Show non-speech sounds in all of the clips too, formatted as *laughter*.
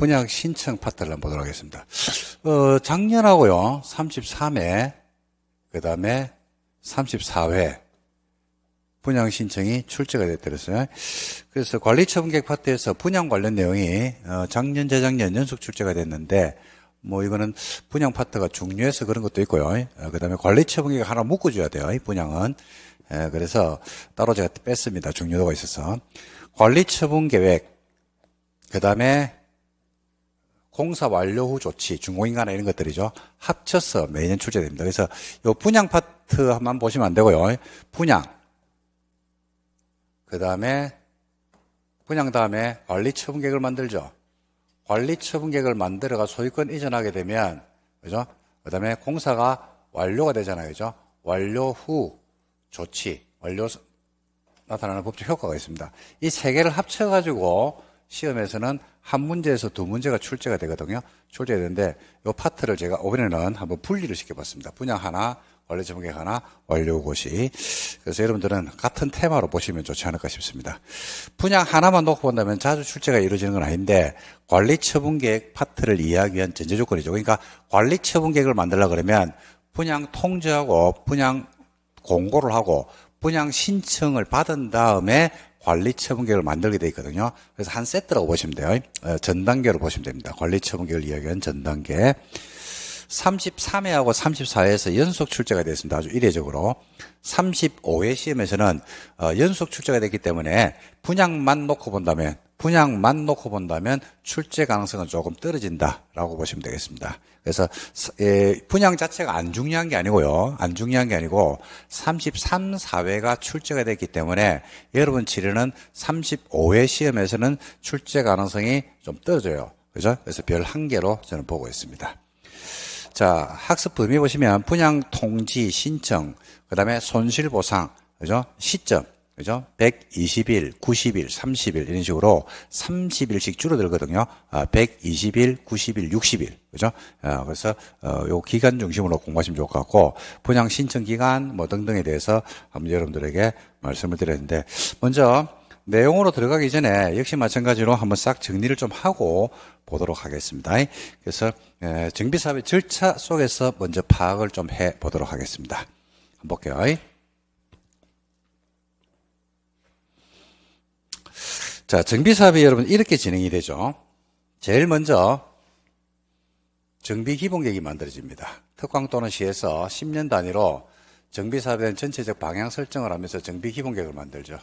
분양 신청 파트를 한번 보도록 하겠습니다. 어, 작년하고요, 33회, 그 다음에 34회, 분양 신청이 출제가 됐더랬어요. 그래서 관리처분 계획 파트에서 분양 관련 내용이 어, 작년, 재작년 연속 출제가 됐는데, 뭐 이거는 분양 파트가 중요해서 그런 것도 있고요. 어, 그 다음에 관리처분 계획 하나 묶어줘야 돼요. 이 분양은. 예, 그래서 따로 제가 뺐습니다. 중요도가 있어서. 관리처분 계획, 그 다음에 공사 완료 후 조치, 중공인가나 이런 것들이죠. 합쳐서 매년 출제됩니다. 그래서 이 분양 파트만 보시면 안 되고요. 분양. 그 다음에, 분양 다음에 관리 처분 계획을 만들죠. 관리 처분 계획을 만들어가 소유권 이전하게 되면, 그죠? 그 다음에 공사가 완료가 되잖아요. 그죠? 완료 후 조치, 완료 나타나는 법적 효과가 있습니다. 이 세 개를 합쳐가지고 시험에서는 한 문제에서 두 문제가 출제가 되거든요. 출제 되는데 이 파트를 제가 오늘은 한번 분리를 시켜봤습니다. 분야 하나, 원래 제목에 하나, 완료고시. 그래서 여러분들은 같은 테마로 보시면 좋지 않을까 싶습니다. 분야 하나만 놓고 본다면 자주 출제가 이루어지는 건 아닌데 관리 처분 계획 파트를 이야기한 전제 조건이죠. 그러니까 관리 처분 계획을 만들려고 그러면 분양 통제하고 분양 공고를 하고 분양 신청을 받은 다음에 관리 처분 계획을 만들게 되어 있거든요. 그래서 한 세트라고 보시면 돼요. 어, 전 단계로 보시면 됩니다. 관리 처분 계획을 이야기한 전 단계. 33회하고 34회에서 연속 출제가 됐습니다. 아주 이례적으로. 35회 시험에서는 어, 연속 출제가 됐기 때문에 분양만 놓고 본다면 분양만 놓고 본다면 출제 가능성은 조금 떨어진다라고 보시면 되겠습니다. 그래서 예, 분양 자체가 안 중요한 게 아니고요. 안 중요한 게 아니고 33, 4회가 출제가 됐기 때문에 여러분 치료는 35회 시험에서는 출제 가능성이 좀 떨어져요. 그죠? 그래서 별 한 개로 저는 보고 있습니다. 자, 학습 범위 보시면 분양 통지 신청, 그 다음에 손실 보상, 그죠? 시점, 그죠? 120일, 90일, 30일 이런 식으로 30일씩 줄어들거든요. 120일, 90일, 60일. 그죠? 아, 그래서 어, 요 기간 중심으로 공부하시면 좋을 것 같고 분양 신청 기간 뭐 등등에 대해서 한번 여러분들에게 말씀을 드렸는데 먼저 내용으로 들어가기 전에 역시 마찬가지로 한번 싹 정리를 좀 하고 보도록 하겠습니다. 그래서 예, 정비 사업의 절차 속에서 먼저 파악을 좀 해 보도록 하겠습니다. 한번 볼게요. 자, 정비 사업이 여러분 이렇게 진행이 되죠. 제일 먼저 정비 기본 계획이 만들어집니다. 특광 또는 시에서 10년 단위로 정비 사업에 대한 전체적 방향 설정을 하면서 정비 기본 계획을 만들죠.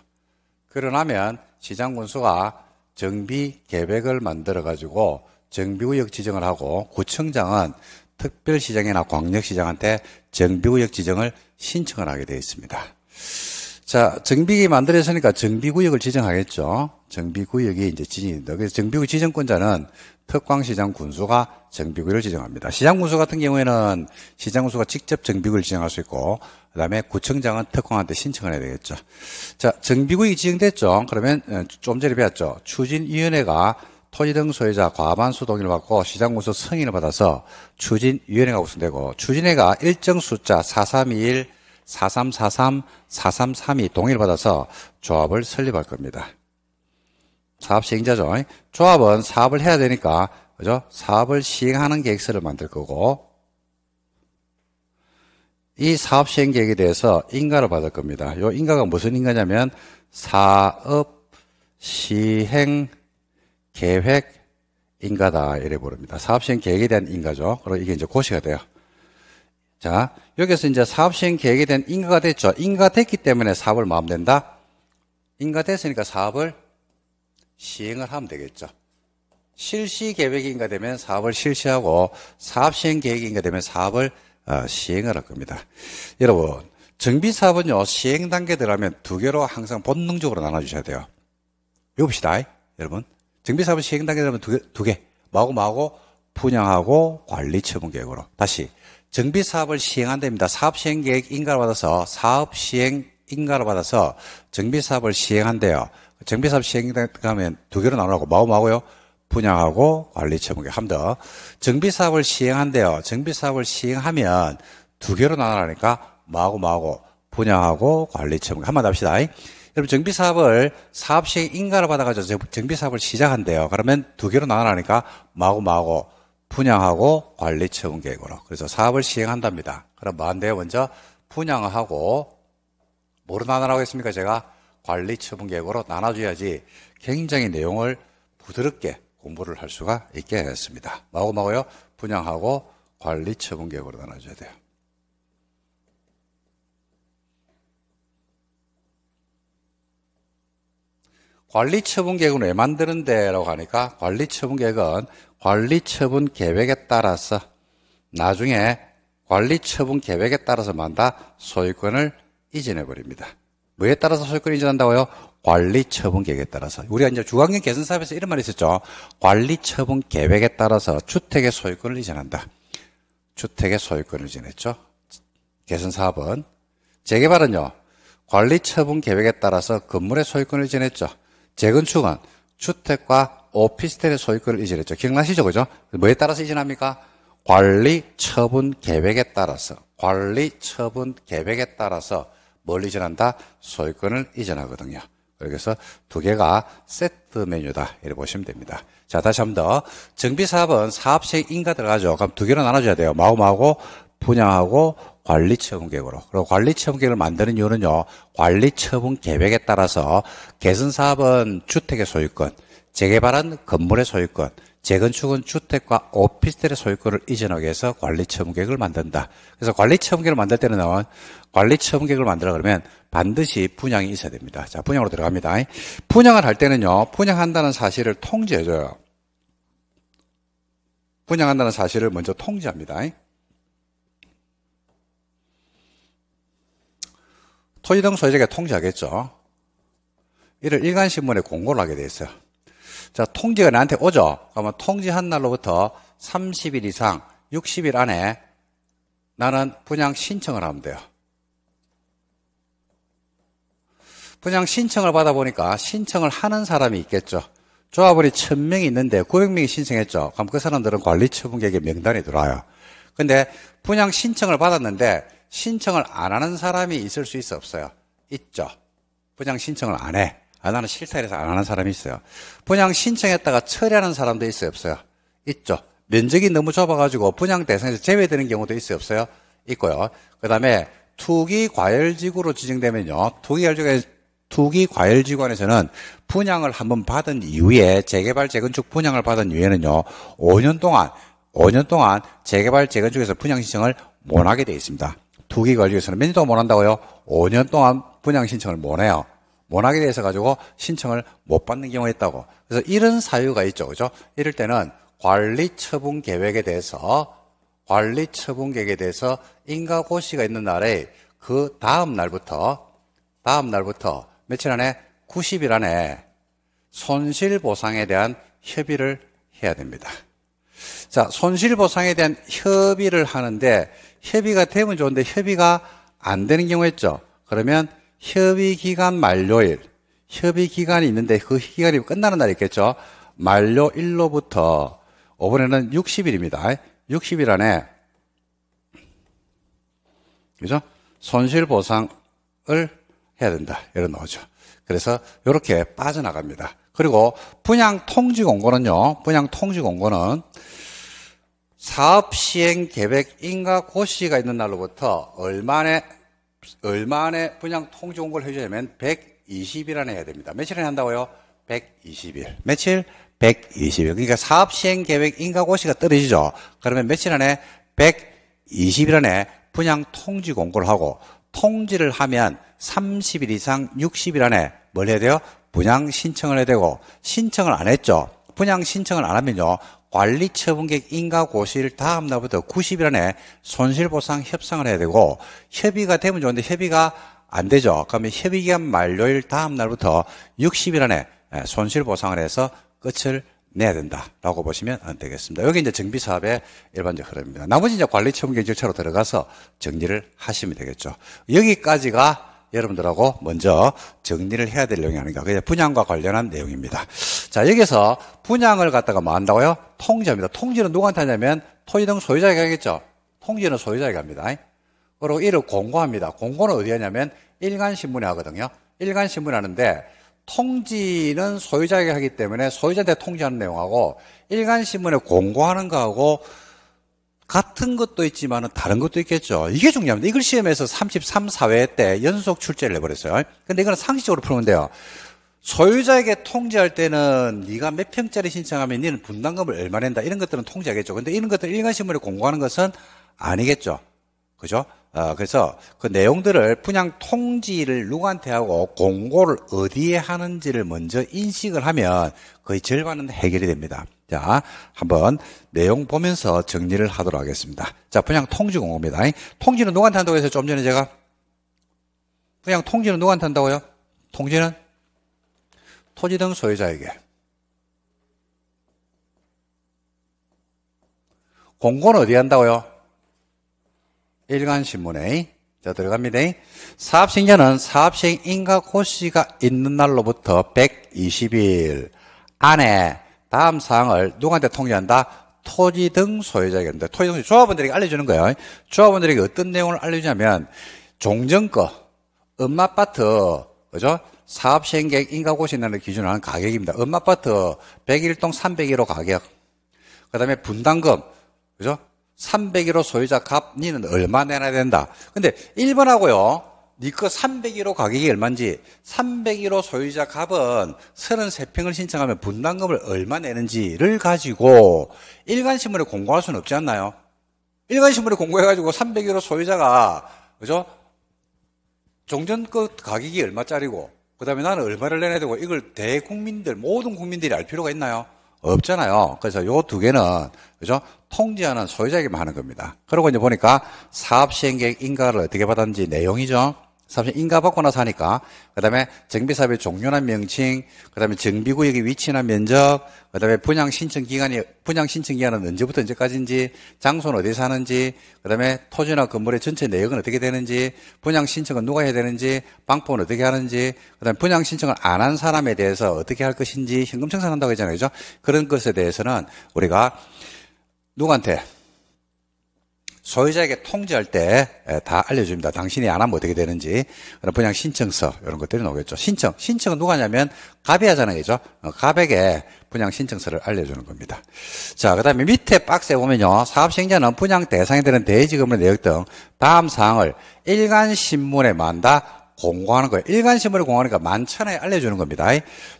그러나면 시장 군수가 정비 계획을 만들어 가지고 정비구역 지정을 하고 구청장은 특별시장이나 광역시장한테 정비구역 지정을 신청을 하게 되어 있습니다. 자, 정비기 만들어졌으니까 정비구역을 지정하겠죠. 정비구역이 이제 지진입다 그래서 정비구 지정권자는 특광시장 군수가 정비구역을 지정합니다. 시장 군수 같은 경우에는 시장 군수가 직접 정비구역을 지정할 수 있고, 그 다음에 구청장은 특광한테 신청을 해야 되겠죠. 자, 정비구역이 지정됐죠. 그러면 어, 좀 전에 배웠죠. 추진위원회가 토지 등 소유자 과반수 동의를 받고 시장 군수 승인을 받아서 추진위원회가 구성되고, 추진회가 일정 숫자 4321 4343, 433이 동의를 받아서 조합을 설립할 겁니다. 사업 시행자죠. 조합은 사업을 해야 되니까, 그죠? 사업을 시행하는 계획서를 만들 거고, 이 사업 시행 계획에 대해서 인가를 받을 겁니다. 요 인가가 무슨 인가냐면, 사업 시행 계획 인가다. 이래 부릅니다. 사업 시행 계획에 대한 인가죠. 그리고 이게 이제 고시가 돼요. 자, 여기서 이제 사업 시행 계획에 대한 인가가 됐죠. 인가가 됐기 때문에 사업을 마음낸다. 인가 됐으니까 사업을 시행을 하면 되겠죠. 실시 계획이 인가되면 사업을 실시하고 사업 시행 계획이 인가되면 사업을 어, 시행을 할 겁니다. 여러분, 정비 사업은요 시행 단계 들어가면 두 개로 항상 본능적으로 나눠주셔야 돼요. 외봅시다, 여러분. 정비 사업은 시행 단계 들어가면 두 개, 두 개. 마구마 마구 분양하고 관리 처분 계획으로. 다시 정비 사업을 시행한답니다. 사업 시행 계획 인가를 받아서 사업 시행 인가를 받아서 정비 사업을 시행한대요. 정비 사업 시행 가면 두 개로 나누라고 마음하고요. 분양하고 관리 처분 계획 함더 정비 사업을 시행한대요. 정비 사업을 시행하면 두 개로 나누라니까 마구마구 분양하고 관리 처분 한번 합시다. 여러분 정비 사업을 사업 시행 인가를 받아가지고 정비 사업을 시작한대요. 그러면 두 개로 나누라니까 마구마구 분양하고 관리 처분 계획으로. 그래서 사업을 시행한답니다. 그럼 마한대에 뭐 먼저 분양하고 뭐로 나눠라고 했습니까? 제가 관리 처분 계획으로 나눠줘야지 굉장히 내용을 부드럽게 공부를 할 수가 있게 했습니다. 마구마구요. 분양하고 관리 처분 계획으로 나눠줘야 돼요. 관리처분계획은 왜 만드는데? 라고 하니까 관리처분계획은 관리처분계획에 따라서 나중에 관리처분계획에 따라서만 다 소유권을 이전해버립니다. 뭐에 따라서 소유권을 이전한다고요? 관리처분계획에 따라서. 우리가 이제 주관경 개선사업에서 이런 말이 있었죠. 관리처분계획에 따라서 주택의 소유권을 이전한다. 주택의 소유권을 이전했죠. 개선사업은. 재개발은요. 관리처분 계획에 따라서 건물의 소유권을 지냈죠. 재건축은 주택과 오피스텔의 소유권을 이전했죠. 기억나시죠? 그죠? 뭐에 따라서 이전합니까? 관리 처분 계획에 따라서 관리 처분 계획에 따라서 뭘 이전한다? 소유권을 이전하거든요. 그래서 두 개가 세트 메뉴다. 이렇게 보시면 됩니다. 자, 다시 한 번 더. 정비사업은 사업체 인가 들어가죠. 그럼 두 개로 나눠줘야 돼요. 마음하고 분양하고 관리처분 계획으로. 그리고 관리처분 계획을 만드는 이유는요. 관리처분 계획에 따라서 개선 사업은 주택의 소유권, 재개발은 건물의 소유권, 재건축은 주택과 오피스텔의 소유권을 이전하기 위해서 관리처분 계획을 만든다. 그래서 관리처분 계획을 만들 때는 관리처분 계획을 만들어 그러면 반드시 분양이 있어야 됩니다. 자, 분양으로 들어갑니다. 분양을 할 때는요. 분양한다는 사실을 통지해 줘요. 분양한다는 사실을 먼저 통지합니다. 토지등 소유자가 통지하겠죠. 이를 일간신문에 공고를 하게 돼 있어요. 자, 통지가 나한테 오죠? 그러면 통지한 날로부터 30일 이상 60일 안에 나는 분양 신청을 하면 돼요. 분양 신청을 받아보니까 신청을 하는 사람이 있겠죠. 조합원이 1000명이 있는데 900명이 신청했죠. 그럼 그 사람들은 관리 처분객의 명단에 들어와요. 근데 분양 신청을 받았는데 신청을 안 하는 사람이 있을 수 있어 없어요? 있죠. 분양 신청을 안 해. 아, 나는 싫다 이래서 안 하는 사람이 있어요. 분양 신청했다가 철회하는 사람도 있어요 없어요? 있죠. 면적이 너무 좁아가지고 분양 대상에서 제외되는 경우도 있어요 없어요? 있고요. 그 다음에 투기 과열지구로 지정되면요. 투기 과열지구에 투기 과열지구안에서는 분양을 한번 받은 이후에 재개발 재건축 분양을 받은 이후에는요. 5년 동안 5년 동안 재개발 재건축에서 분양 신청을 못 하게 되어 있습니다. 부기관리에서는 민주도가 못 한다고요? 5년 동안 분양 신청을 못 해요. 못 하게 돼서 가지고 신청을 못 받는 경우가 있다고. 그래서 이런 사유가 있죠. 그죠? 이럴 때는 관리 처분 계획에 대해서 관리 처분 계획에 대해서 인가고시가 있는 날에 그 다음 날부터 다음 날부터 며칠 안에 90일 안에 손실 보상에 대한 협의를 해야 됩니다. 자, 손실보상에 대한 협의를 하는데 협의가 되면 좋은데 협의가 안 되는 경우 가 있죠. 그러면 협의 기간 만료일, 협의 기간이 있는데 그 기간이 끝나는 날이 있겠죠. 만료일로부터 이번에는 60일입니다. 60일 안에 그죠? 손실 보상을 해야 된다. 이런 거죠. 그래서 이렇게 빠져나갑니다. 그리고 분양 통지 공고는요. 분양 통지 공고는 사업 시행 계획 인가 고시가 있는 날로부터 얼마에 얼마에 분양 통지 공고를 해주려면 120일 안에 해야 됩니다. 며칠 안에 한다고요? 120일. 며칠? 120일. 그러니까 사업 시행 계획 인가 고시가 떨어지죠. 그러면 며칠 안에 120일 안에 분양 통지 공고를 하고 통지를 하면 30일 이상 60일 안에 뭘 해야 돼요? 분양 신청을 해야 되고 신청을 안 했죠. 분양 신청을 안 하면요. 관리처분객 인가고시를 다음 날부터 90일 안에 손실보상 협상을 해야 되고 협의가 되면 좋은데 협의가 안 되죠. 그러면 협의기간 만료일 다음 날부터 60일 안에 손실보상을 해서 끝을 내야 된다라고 보시면 되겠습니다. 여기 이제 정비 사업의 일반적 흐름입니다. 나머지 이제 관리 처분 경절차로 들어가서 정리를 하시면 되겠죠. 여기까지가 여러분들하고 먼저 정리를 해야 될 내용이 아닌가. 그게 분양과 관련한 내용입니다. 자, 여기서 분양을 갖다가 뭐 한다고요? 통지합니다. 통지는 누구한테 하냐면 토지등 소유자에게 하겠죠. 통지는 소유자에게 합니다. 그리고 이를 공고합니다. 공고는 어디 하냐면 일간신문에 하거든요. 일간신문에 하는데 통지는 소유자에게 하기 때문에 소유자한테 통지하는 내용하고 일간신문에 공고하는 거하고 같은 것도 있지만 다른 것도 있겠죠. 이게 중요합니다. 이걸 시험에서 33, 4회 때 연속 출제를 해버렸어요. 근데 이건 상식적으로 푸면돼요 소유자에게 통제할 때는 네가 몇 평짜리 신청하면 너는 분담금을 얼마 낸다 이런 것들은 통제하겠죠. 근데 이런 것들 일간신문에 공고하는 것은 아니겠죠. 그죠? 어, 그래서 그 내용들을 분양 통지를 누구한테 하고 공고를 어디에 하는지를 먼저 인식을 하면 거의 절반은 해결이 됩니다. 자, 한번 내용 보면서 정리를 하도록 하겠습니다. 자, 분양 통지 공고입니다. 통지는 누구한테 한다고 해서 좀 전에 제가 분양 통지는 누구한테 한다고요? 통지는 토지 등 소유자에게 공고는 어디 한다고요? 일간신문에 자 들어갑니다. 사업시행자는 사업시행 인가 고시가 있는 날로부터 120일 안에 다음 사항을 누구한테 통지한다? 토지 등 소유자에게 합니다. 토지 등 조합원들에게 알려주는 거예요. 조합원들에게 어떤 내용을 알려주냐면 종전거, 음마파트, 그죠? 사업시행계획 인가고시난는 기준으로 하는 가격입니다. 음마파트 101동 301호 가격. 그 다음에 분담금, 그죠? 301호 소유자 값, 니는 얼마 내놔야 된다. 근데 1번하고요, 니거 301호 가격이 얼마인지 301호 소유자 값은 33평을 신청하면 분담금을 얼마 내는지를 가지고 일간신문에 공고할 수는 없지 않나요? 일간신문에 공고해가지고 301호 소유자가 그죠? 종전급 가격이 얼마짜리고 그 다음에 나는 얼마를 내야 되고 이걸 대국민들 모든 국민들이 알 필요가 있나요? 없잖아요. 그래서 요 두 개는 그죠? 통지하는 소유자에게만 하는 겁니다. 그러고 이제 보니까 사업 시행계획 인가를 어떻게 받았는지 내용이죠. 사실 인가받고 나서 하니까 그다음에 정비사업의 종료나 명칭, 그다음에 정비구역의 위치나 면적, 그다음에 분양 신청 기간이 분양 신청 기간은 언제부터 언제까지인지, 장소는 어디서 하는지, 그다음에 토지나 건물의 전체 내역은 어떻게 되는지, 분양 신청은 누가 해야 되는지, 방법은 어떻게 하는지, 그다음에 분양 신청을 안 한 사람에 대해서 어떻게 할 것인지 현금 청산한다고 했잖아요, 그죠? 그런 것에 대해서는 우리가 누구한테 소유자에게 통지할 때 다 알려줍니다. 당신이 안 하면 어떻게 되는지. 그럼 분양 신청서 이런 것들이 나오겠죠. 신청. 신청은 누가 하냐면 갑이 하잖아요. 그죠? 어, 갑에게 분양 신청서를 알려주는 겁니다. 자, 그 다음에 밑에 박스에 보면요. 사업시행자는 분양 대상이 되는 대지금의 내역 등 다음 사항을 일간신문에 만다 공고하는 거예요. 일간신문에 공고하니까 만천에 알려주는 겁니다.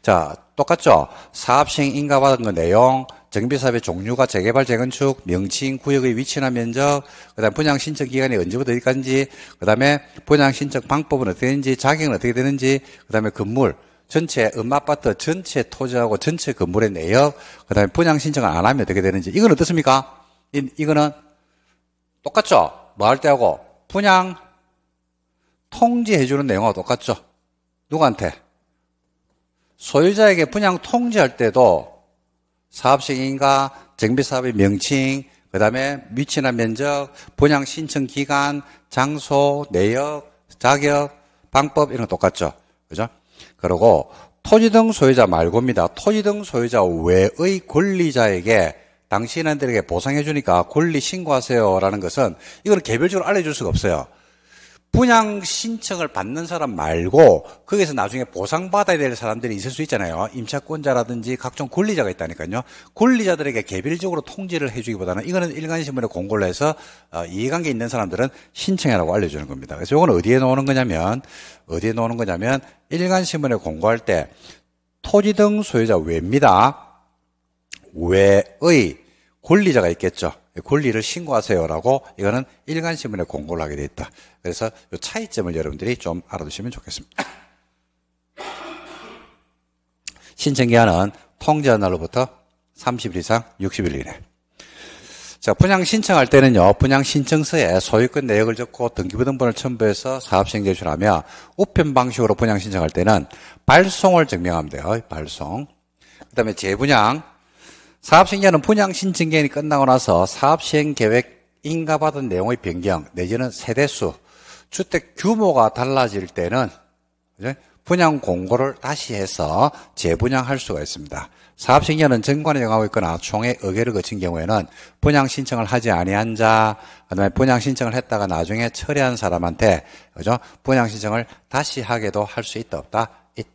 자, 똑같죠? 사업시행 인가받은 거 내용, 정비사업의 종류가 재개발, 재건축, 명칭, 구역의 위치나 면적, 그 다음 분양 신청 기간이 언제부터 어디까지인지, 그 다음에 분양 신청 방법은 어떻게 되는지, 자격은 어떻게 되는지, 그 다음에 건물, 전체 음마아파트 전체 토지하고 전체 건물의 내역, 그 다음에 분양 신청을 안 하면 어떻게 되는지. 이건 어떻습니까? 이, 이거는 똑같죠? 뭐 할 때하고 분양 통지해주는 내용하고 똑같죠? 누구한테? 소유자에게 분양 통지할 때도 사업시인가 정비사업의 명칭, 그 다음에 위치나 면적, 분양 신청 기간, 장소, 내역, 자격, 방법 이런 거 똑같죠. 그죠? 그리고 토지 등 소유자 말고입니다. 토지 등 소유자 외의 권리자에게 당신들에게 보상해 주니까 권리 신고하세요라는 것은 이거는 개별적으로 알려줄 수가 없어요. 분양 신청을 받는 사람 말고 거기서 나중에 보상받아야 될 사람들이 있을 수 있잖아요. 임차권자라든지 각종 권리자가 있다니까요. 권리자들에게 개별적으로 통지를 해주기보다는 이거는 일간신문에 공고를 해서 어, 이해관계 있는 사람들은 신청해라고 알려주는 겁니다. 그래서 이건 어디에 나오는 거냐면 어디에 나오는 거냐면 일간신문에 공고할 때 토지 등 소유자 외입니다. 외의 권리자가 있겠죠. 권리를 신고하세요라고 이거는 일간신문에 공고를 하게 되어 있다. 그래서 이 차이점을 여러분들이 좀 알아두시면 좋겠습니다. *coughs* 신청기한은 통지한 날로부터 30일 이상 60일 이내. 자, 분양 신청할 때는요, 분양 신청서에 소유권 내역을 적고 등기부등본을 첨부해서 사업시행 제출하며 우편 방식으로 분양 신청할 때는 발송을 증명하면 돼요. 발송. 그 다음에 재분양, 사업시행자는 분양신 청 증경이 끝나고 나서 사업시행 계획 인가받은 내용의 변경 내지는 세대수, 주택 규모가 달라질 때는 분양 공고를 다시 해서 재분양할 수가 있습니다. 사업시행자는 정관에 영하고 있거나 총회 의결을 거친 경우에는 분양 신청을 하지 아니한 자, 그다음에 분양 신청을 했다가 나중에 철회한 사람한테 그죠? 분양 신청을 다시 하게도 할 수 있다 없다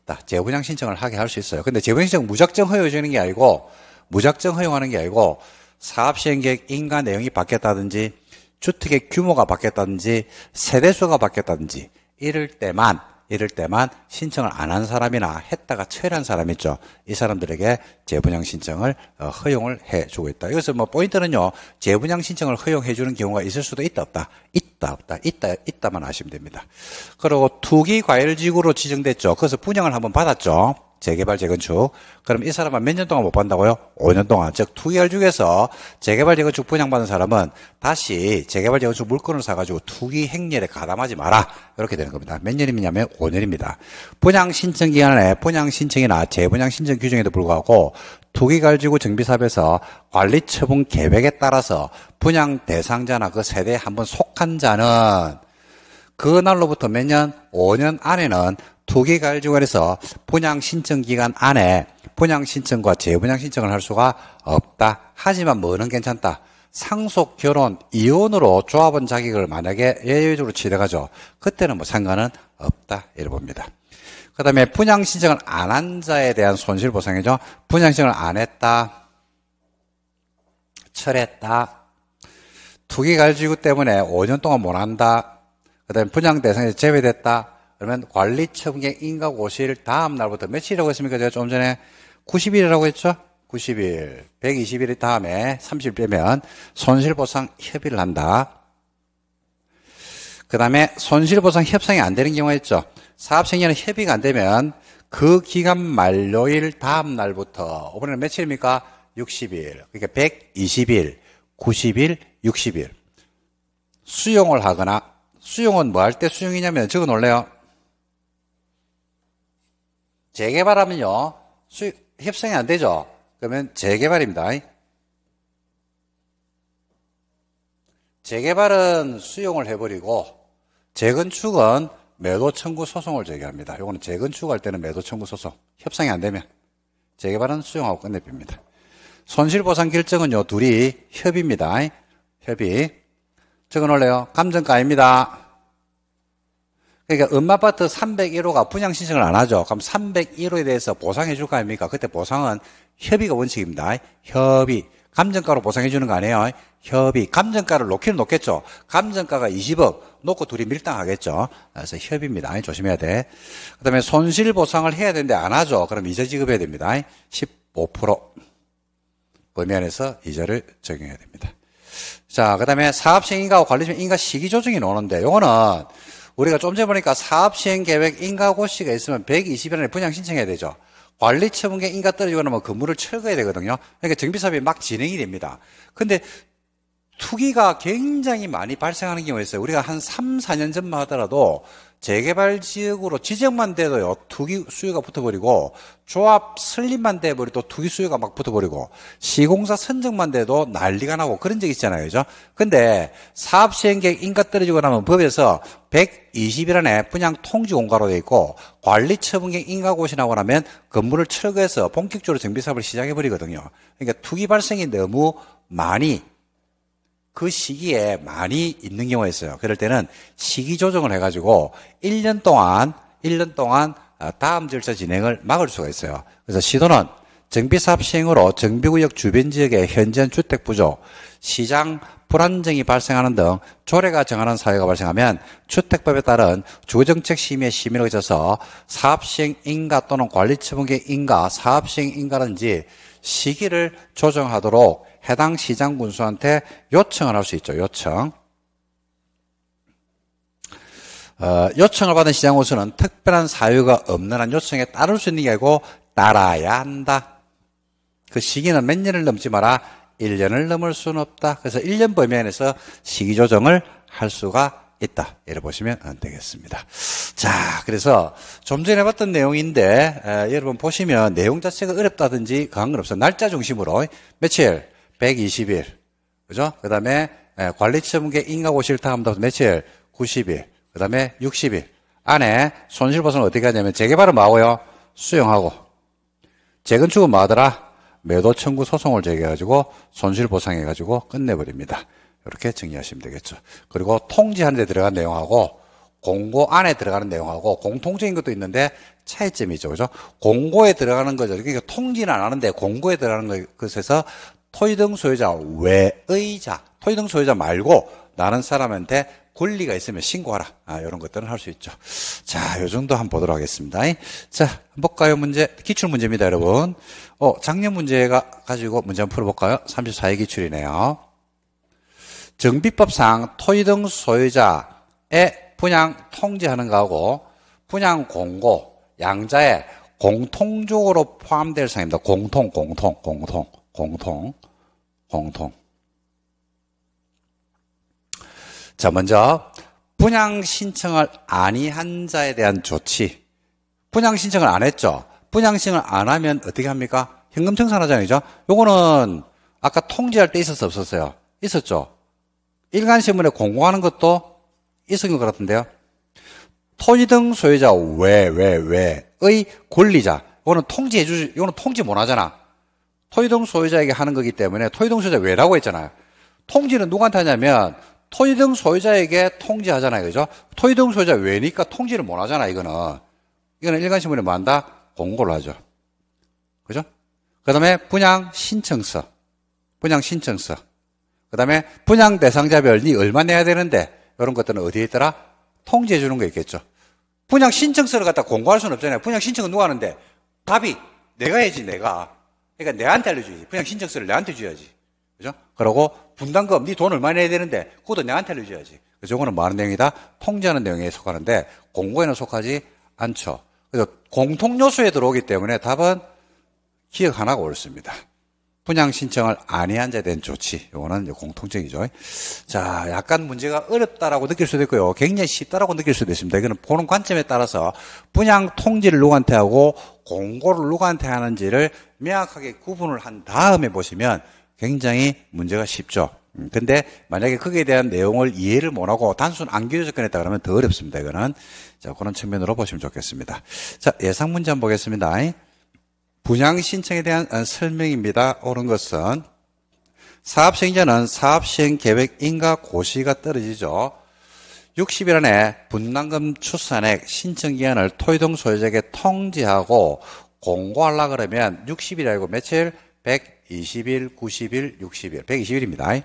있다. 재분양 신청을 하게 할 수 있어요. 근데 재분양 신청 은 무작정 허용해주는 게 아니고 무작정 허용하는 게 아니고 사업 시행 계획 인가 내용이 바뀌었다든지 주택의 규모가 바뀌었다든지 세대수가 바뀌었다든지 이럴 때만 이럴 때만 신청을 안 한 사람이나 했다가 철회한 사람 있죠. 이 사람들에게 재분양 신청을 어, 허용을 해주고 있다. 여기서 뭐 포인트는요. 재분양 신청을 허용해 주는 경우가 있을 수도 있다 없다. 있다 없다. 있다 있다만 아시면 됩니다. 그리고 투기 과열지구로 지정됐죠. 그래서 분양을 한번 받았죠. 재개발, 재건축. 그럼 이 사람은 몇 년 동안 못 받는다고요? 5년 동안. 즉, 투기할 중에서 재개발, 재건축 분양받은 사람은 다시 재개발, 재건축 물건을 사가지고 투기 행렬에 가담하지 마라. 이렇게 되는 겁니다. 몇 년이냐면 5년입니다. 분양 신청 기간에 분양 신청이나 재분양 신청 규정에도 불구하고 투기 가지고 정비사업에서 관리 처분 계획에 따라서 분양 대상자나 그 세대에 한 번 속한 자는 그날로부터 몇 년, 5년 안에는 도개가일 중에서 분양 신청 기간 안에 분양 신청과 재분양 신청을 할 수가 없다. 하지만 뭐는 괜찮다. 상속, 결혼, 이혼으로 조합원 자격을 만약에 예외적으로 취득하죠. 그때는 뭐 상관은 없다. 이래 봅니다. 그 다음에 분양 신청을 안 한 자에 대한 손실보상이죠. 분양 신청을 안 했다. 철했다. 투기 갈지구 때문에 5년 동안 못 한다. 그 다음에 분양 대상에서 제외됐다. 그러면 관리처분의 인가 고시일 다음 날부터 며칠이라고 했습니까? 제가 좀 전에 90일이라고 했죠? 90일, 120일이 다음에 30일 빼면 손실보상 협의를 한다. 그 다음에 손실보상 협상이 안 되는 경우가 있죠. 사업생리는 협의가 안 되면 그 기간 만료일 다음 날부터 이번에는 며칠입니까? 60일. 그러니까 120일, 90일, 60일. 수용을 하거나 수용은 뭐 할 때 수용이냐면 적어 놓래요 재개발하면요. 수익 협상이 안 되죠. 그러면 재개발입니다. 재개발은 수용을 해버리고 재건축은 매도 청구 소송을 제기합니다. 요거는 재건축할 때는 매도 청구 소송. 협상이 안 되면 재개발은 수용하고 끝내줍니다. 손실보상 결정은요 둘이 협의입니다. 협의 적어놓을래요. 감정가입니다. 그러니까 음마파트 아 301호가 분양 신청을 안 하죠. 그럼 301호에 대해서 보상해 줄 거 아닙니까? 그때 보상은 협의가 원칙입니다. 협의. 감정가로 보상해 주는 거 아니에요. 협의. 감정가를 놓기는 놓겠죠. 감정가가 20억 놓고 둘이 밀당하겠죠. 그래서 협의입니다. 조심해야 돼. 그 다음에 손실 보상을 해야 되는데 안 하죠. 그럼 이자 지급해야 됩니다. 15% 범위 안에서 이자를 적용해야 됩니다. 자, 그 다음에 사업시인가와관리시인가 시기조정이 나오는데 요거는 우리가 좀 전에 보니까 사업시행계획 인가고시가 있으면 120일 안에 분양 신청해야 되죠. 관리 처분계 인가 떨어지고 나면 뭐 건물을 철거해야 되거든요. 그러니까 정비사업이 막 진행이 됩니다. 근데 투기가 굉장히 많이 발생하는 경우가 있어요. 우리가 한 3, 4년 전만 하더라도 재개발 지역으로 지정만 돼도요 투기 수요가 붙어버리고 조합 설립만 돼버리고 투기 수요가 막 붙어버리고 시공사 선정만 돼도 난리가 나고 그런 적 있잖아요, 그죠? 근데 사업 시행계획 인가 떨어지고 나면 법에서 120일 안에 분양 통지 공가로 돼 있고 관리 처분계획 인가 고시 나고 나면 건물을 철거해서 본격적으로 정비 사업을 시작해 버리거든요. 그러니까 투기 발생이 너무 많이 그 시기에 많이 있는 경우가 있어요. 그럴 때는 시기 조정을 해가지고 1년 동안, 1년 동안 어, 다음 절차 진행을 막을 수가 있어요. 그래서 시도는 정비사업 시행으로 정비구역 주변 지역의 현지한 주택 부족, 시장 불안정이 발생하는 등 조례가 정하는 사회가 발생하면 주택법에 따른 주정책 거 심의의 심의를 거쳐서 사업 시행 인가 또는 관리 처분계 인가, 사업 시행 인가든지 시기를 조정하도록 해당 시장 군수한테 요청을 할 수 있죠. 요청. 어, 요청을 받은 시장 군수는 특별한 사유가 없는 한 요청에 따를 수 있는 게 아니고 따라야 한다. 그 시기는 몇 년을 넘지 마라. 1년을 넘을 수는 없다. 그래서 1년 범위안에서 시기 조정을 할 수가 있다. 이래 보시면 안 되겠습니다. 자, 그래서 좀 전에 봤던 내용인데 에, 여러분 보시면 내용 자체가 어렵다든지 그런 건 없어. 날짜 중심으로 며칠, 120일. 그죠? 그 다음에 예, 관리 처분계 인가고 싫다 하면 며칠? 90일. 그 다음에 60일. 안에 손실보상은 어떻게 하냐면 재개발은 뭐하고요? 수용하고. 재건축은 뭐하더라? 매도 청구 소송을 제기해가지고 손실보상해가지고 끝내버립니다. 이렇게 정리하시면 되겠죠. 그리고 통지하는 데 들어간 내용하고 공고 안에 들어가는 내용하고 공통적인 것도 있는데 차이점이 죠 그죠? 공고에 들어가는 거죠. 그러니까 통지는 안 하는데 공고에 들어가는 것에서 토의등 소유자 외의자, 토의등 소유자 말고 다른 사람한테 권리가 있으면 신고하라. 아, 이런 것들은 할 수 있죠. 자, 요 정도 한번 보도록 하겠습니다. 자, 볼까요? 문제, 기출 문제입니다, 여러분. 어, 작년 문제가 가지고 문제 한번 풀어볼까요? 34의 기출이네요. 정비법상 토의등 소유자의 분양 통제하는 거하고 분양 공고, 양자의 공통적으로 포함될 사항입니다. 공통, 공통, 공통. 공통, 공통. 자, 먼저 분양 신청을 아니한 자에 대한 조치. 분양 신청을 안 했죠. 분양 신청을 안 하면 어떻게 합니까? 현금 청산하잖아요. 요거는 아까 통지할 때 있었어 없었어요? 있었죠. 일간 신문에 공고하는 것도 있었던 것 같은데요. 토지 등 소유자 외, 외, 외의 권리자. 이거는 통지해 주지, 이거는 통지 못 하잖아. 토이동 소유자에게 하는 거기 때문에 토이동 소유자 왜라고 했잖아요. 통지는 누구한테 하냐면 토이동 소유자에게 통지하잖아요. 그죠? 토이동 소유자 왜니까 통지를 못 하잖아, 이거는. 이거는 일간신문에 뭐 한다? 공고를 하죠. 그죠? 그 다음에 분양 신청서. 분양 신청서. 그 다음에 분양 대상자별 니 얼마 내야 되는데 이런 것들은 어디에 있더라? 통지해 주는 거 있겠죠. 분양 신청서를 갖다 공고할 수는 없잖아요. 분양 신청은 누가 하는데? 답이 내가 해야지, 내가. 그러니까 내한테 알려줘야지. 그냥 신청서를 내한테 줘야지. 그죠? 그러고 분담금, 네 돈 얼마 내야 되는데 그것도 내한테 알려줘야지. 그래서 이거는 많은 뭐 내용이다. 통제하는 내용에 속하는데 공고에는 속하지 않죠. 그래서 공통요소에 들어오기 때문에 답은 기억 하나가 옳습니다. 분양 신청을 안해한 자에 대한 조치. 요거는 공통적이죠. 자, 약간 문제가 어렵다라고 느낄 수도 있고요. 굉장히 쉽다라고 느낄 수도 있습니다. 이거는 보는 관점에 따라서 분양 통지를 누구한테 하고 공고를 누구한테 하는지를 명확하게 구분을 한 다음에 보시면 굉장히 문제가 쉽죠. 음, 근데 만약에 거기에 대한 내용을 이해를 못하고 단순 안기로 접근했다 그러면 더 어렵습니다. 이거는. 자, 그런 측면으로 보시면 좋겠습니다. 자, 예상 문제 한번 보겠습니다. 분양 신청에 대한 어, 설명입니다. 옳은 것은 사업 시행자는 사업 시행 계획 인가 고시가 떨어지죠. 60일 안에 분담금 추산액 신청 기한을 토의동 소유자에게 통지하고 공고하려 그러면 60일 알고 며칠? 120일, 90일, 60일, 120일입니다.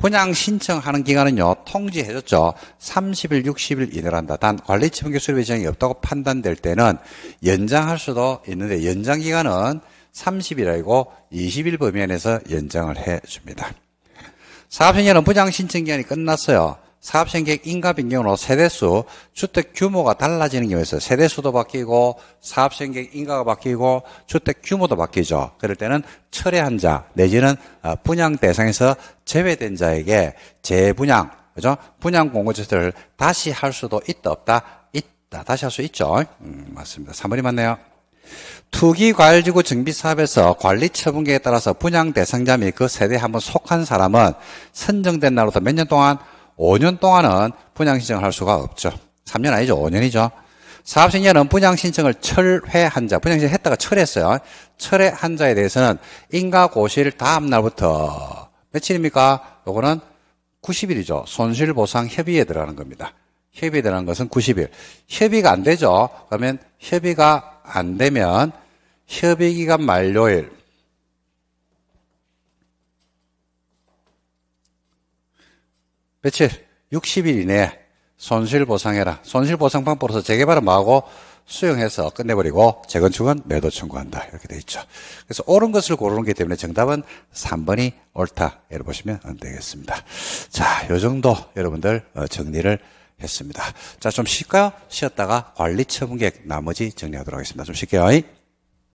분양 신청하는 기간은요, 통지해줬죠. 30일, 60일 이내로한다 단, 관리처분 교수의 배정이 없다고 판단될 때는 연장할 수도 있는데, 연장 기간은 30일 아고 20일 범위 안에서 연장을 해줍니다. 사업행위는 분양 신청 기간이 끝났어요. 사업생객 인가변 경으로 세대수, 주택 규모가 달라지는 경우에 있어요. 세대수도 바뀌고, 사업생객 인가가 바뀌고, 주택 규모도 바뀌죠. 그럴 때는 철회한 자, 내지는 어, 분양 대상에서 제외된 자에게 재분양, 그죠? 분양 공고 제도를 다시 할 수도 있다, 없다, 있다. 다시 할 수 있죠. 음, 맞습니다. 3번이 맞네요. 투기 과열지구 정비 사업에서 관리 처분계에 따라서 분양 대상자 및 그 세대에 한번 속한 사람은 선정된 날로부터 몇 년 동안 5년 동안은 분양 신청을 할 수가 없죠. 3년 아니죠. 5년이죠. 사업승인은 분양신청을 철회한 자, 분양신청 했다가 철회했어요. 철회한 자에 대해서는 인가고시를 다음날부터 며칠입니까? 요거는 90일이죠. 손실보상협의에 들어가는 겁니다. 협의에 들어가는 것은 90일. 협의가 안 되죠. 그러면 협의가 안 되면 협의기간 만료일, 며칠? 60일 이내에 손실 보상해라. 손실 보상 방법으로서 재개발은 마하고 수용해서 끝내버리고 재건축은 매도 청구한다. 이렇게 돼 있죠. 그래서 옳은 것을 고르는 게 때문에 정답은 3번이 옳다. 이렇게 보시면 안 되겠습니다. 자, 요 정도 여러분들 어, 정리를 했습니다. 자, 좀 쉴까요? 쉬었다가 관리 처분객 나머지 정리하도록 하겠습니다. 좀 쉴게요.